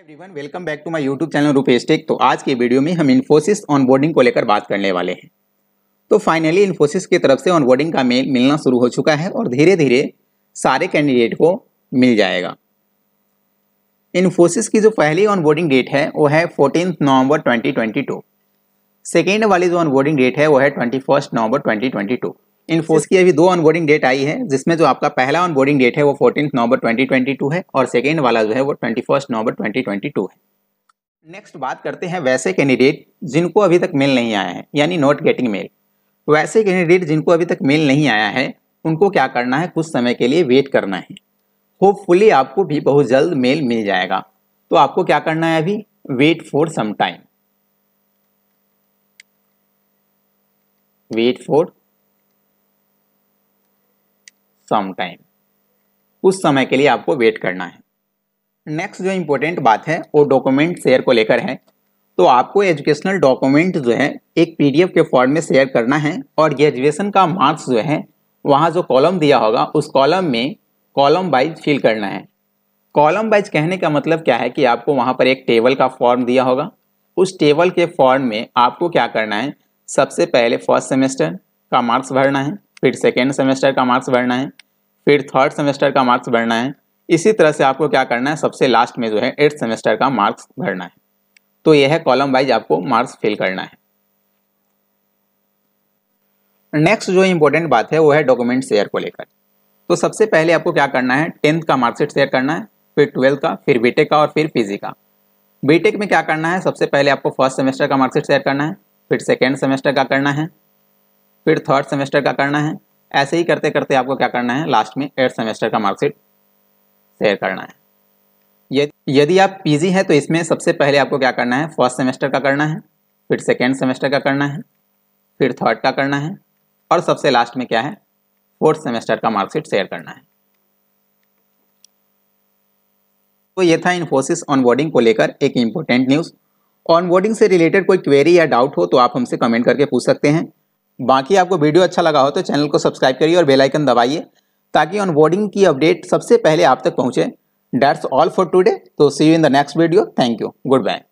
everyone welcome back to my YouTube channel Rupesh tech तो आज के वीडियो में हम इन्फोसिस ऑनबोर्डिंग को लेकर बात करने वाले हैं तो फाइनली इन्फोसिस की तरफ से ऑनबोर्डिंग का मेल मिलना शुरू हो चुका है और धीरे धीरे सारे कैंडिडेट को मिल जाएगा इन्फोसिस की जो पहली ऑनबोर्डिंग डेट है वो है फोर्टीन नवंबर ट्वेंटी ट्वेंटी वाली जो ऑनबोर्डिंग डेट है वो है ट्वेंटी नवंबर ट्वेंटी इन्फोर्स की अभी दो ऑनबोर्डिंग डेट आई है जिसमें जो आपका पहला ऑनबोर्डिंग डेट है वो फोर्टीन नवंबर 2022 है और सेकेंड वाला जो है वो ट्वेंटी फर्स्ट नवंबर 2022 है नेक्स्ट बात करते हैं वैसे कैंडिडेट जिनको अभी तक मेल नहीं आया है यानी नॉट गेटिंग मेल वैसे कैंडिडेट जिनको अभी तक मेल नहीं आया है उनको क्या करना है कुछ समय के लिए वेट करना है होपफुली आपको भी बहुत जल्द मेल मिल जाएगा तो आपको क्या करना है अभी wait for some time wait for some time उस समय के लिए आपको वेट करना है नेक्स्ट जो इम्पोर्टेंट बात है वो डॉक्यूमेंट शेयर को लेकर है तो आपको एजुकेशनल डॉक्यूमेंट जो है एक पीडीएफ के फॉर्म में शेयर करना है और ग्रेजुएशन का मार्क्स जो है वहाँ जो कॉलम दिया होगा उस कॉलम में कॉलम वाइज फिल करना है कॉलम वाइज कहने का मतलब क्या है कि आपको वहाँ पर एक टेबल का फॉर्म दिया होगा उस टेबल के फॉर्म में आपको क्या करना है सबसे पहले फर्स्ट सेमेस्टर का मार्क्स भरना है फिर सेकेंड सेमेस्टर का मार्क्स भरना है फिर थर्ड सेमेस्टर का मार्क्स भरना है इसी तरह से आपको क्या करना है सबसे लास्ट में जो है एट्थ सेमेस्टर का मार्क्स भरना है तो यह है कॉलम वाइज आपको मार्क्स फिल करना है नेक्स्ट जो इम्पोर्टेंट बात है वो है डॉक्यूमेंट शेयर को लेकर तो सबसे पहले आपको क्या करना है टेंथ का मार्कशीट शेयर करना है फिर ट्वेल्थ का फिर बीटेक का और फिर पीजी का बीटेक में क्या करना है सबसे पहले आपको फर्स्ट सेमेस्टर का मार्कशीट शेयर करना है फिर सेकेंड सेमेस्टर का करना है फिर थर्ड सेमेस्टर का करना है ऐसे ही करते करते आपको क्या करना है लास्ट में एट सेमेस्टर का मार्कशीट शेयर करना है यदि आप पीजी हैं तो इसमें सबसे पहले आपको क्या करना है फर्स्ट सेमेस्टर का करना है फिर सेकेंड सेमेस्टर का करना है फिर थर्ड का करना है और सबसे लास्ट में क्या है फोर्थ सेमेस्टर का मार्कशीट शेयर करना है तो ये था इन्फोसिस ऑनबोर्डिंग को लेकर एक इम्पोर्टेंट न्यूज़ ऑनबोर्डिंग से रिलेटेड कोई क्वेरी या डाउट हो तो आप हमसे कमेंट करके पूछ सकते हैं बाकी आपको वीडियो अच्छा लगा हो तो चैनल को सब्सक्राइब करिए और बेल आइकन दबाइए ताकि ऑनबोर्डिंग की अपडेट सबसे पहले आप तक पहुंचे डेट्स ऑल फॉर टुडे तो see you in the next video thank you good bye